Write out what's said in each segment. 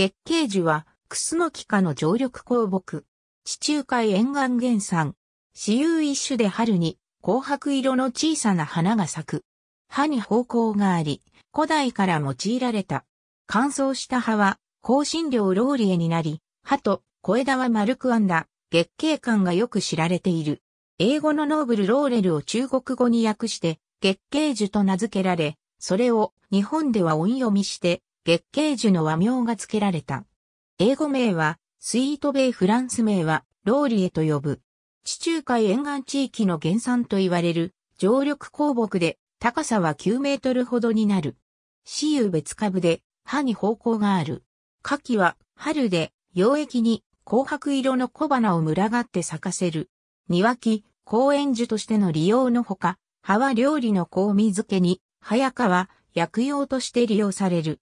月桂樹は、クスノキ科の常緑鉱木。地中海沿岸原産。死有一種で春に、紅白色の小さな花が咲く。葉に方向があり、古代から用いられた。乾燥した葉は、香辛料ローリエになり、葉と小枝は丸く編んだ、月桂冠がよく知られている。英語のノーブルローレルを中国語に訳して、月桂樹と名付けられ、それを日本では音読みして、月桂樹の和名が付けられた。英語名は、スイートベイフランス名は、ローリエと呼ぶ。地中海沿岸地域の原産と言われる、常緑鉱木で、高さは9メートルほどになる。死有別株で、葉に方向がある。夏季は、春で、溶液に、紅白色の小花を群がって咲かせる。庭木、公園樹としての利用のほか、葉は料理の香味漬けに、早川、薬用として利用される。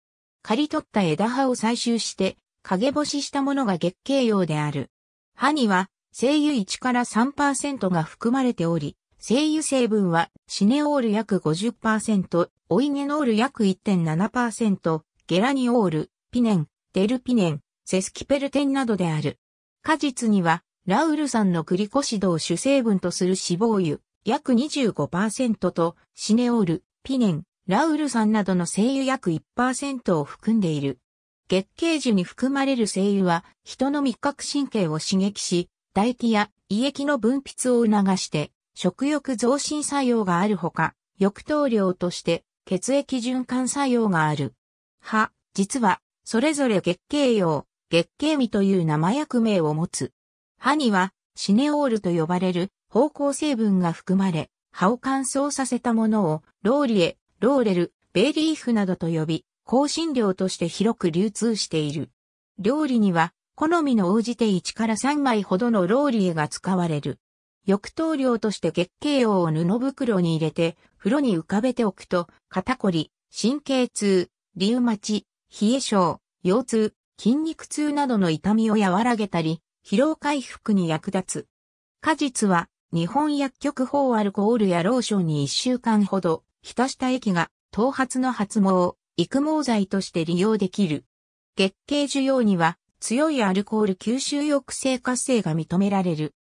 刈り取った枝葉を採集して、陰干ししたものが月経用である。葉には、精油1から3%が含まれており、精油成分はシネオール約50%、オイゲノール約1.7%、ゲラニオール、ピネン、デルピネン、セスキペルテンなどである。果実には、ラウル酸のクリコシドを主成分とする脂肪油、約25%と、シネオール、ピネン、ラウルさんなどの精油約1%を含んでいる。月経樹に含まれる精油は、人の味覚神経を刺激し、唾液や胃液の分泌を促して、食欲増進作用があるほか、浴頭量として血液循環作用がある。は、実は、それぞれ月経用、月経味という生薬名を持つ。歯には、シネオールと呼ばれる芳香成分が含まれ、歯を乾燥させたものをローリエ、ローレル、ベイリーフなどと呼び、香辛料として広く流通している。料理には、好みの応じて1から3枚ほどのローリエが使われる。浴頭料として月経用を布袋に入れて、風呂に浮かべておくと、肩こり、神経痛、リウマチ、冷え症、腰痛、筋肉痛などの痛みを和らげたり、疲労回復に役立つ。果実は、日本薬局法アルコールやローションに1週間ほど、浸した液が頭髪の発毛、育毛剤として利用できる。月経需要には強いアルコール吸収抑制活性が認められる。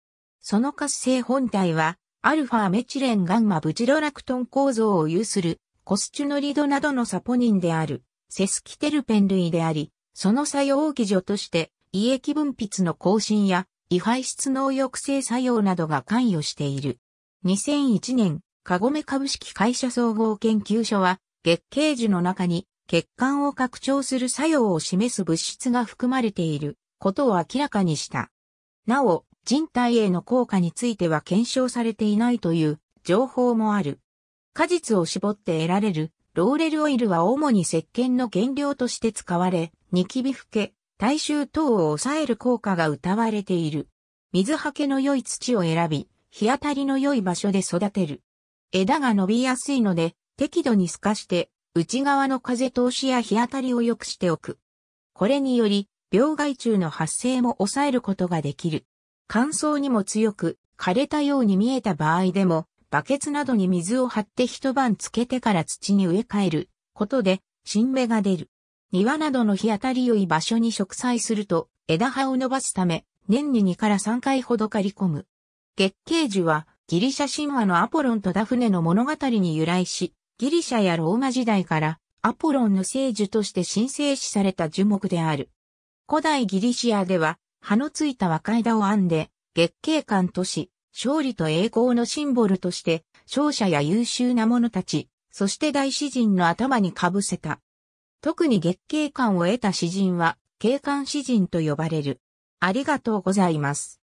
その活性本体は、アルファメチレンガンマブジロラクトン構造を有するコスチュノリドなどのサポニンであるセスキテルペン類であり、その作用基準として胃液分泌の更新や胃排出能抑制作用などが関与している。2001年、カゴメ株式会社総合研究所は、月桂樹の中に血管を拡張する作用を示す物質が含まれていることを明らかにした。なお、人体への効果については検証されていないという情報もある。果実を絞って得られるローレルオイルは主に石鹸の原料として使われ、ニキビフケ、体臭等を抑える効果が謳われている。水はけの良い土を選び、日当たりの良い場所で育てる。枝が伸びやすいので、適度に透かして、内側の風通しや日当たりを良くしておく。これにより、病害虫の発生も抑えることができる。乾燥にも強く、枯れたように見えた場合でも、バケツなどに水を張って一晩つけてから土に植え替えることで、新芽が出る。庭などの日当たり良い場所に植栽すると、枝葉を伸ばすため、年に2から3回ほど刈り込む。月桂樹は、ギリシャ神話のアポロンとダフネの物語に由来し、ギリシャやローマ時代からアポロンの聖樹として神聖視された樹木である。古代ギリシアでは、葉のついた若枝を編んで、月桂冠とし、勝利と栄光のシンボルとして、勝者や優秀な者たち、そして大詩人の頭にかぶせた。特に月桂冠を得た詩人は、景観詩人と呼ばれる。ありがとうございます。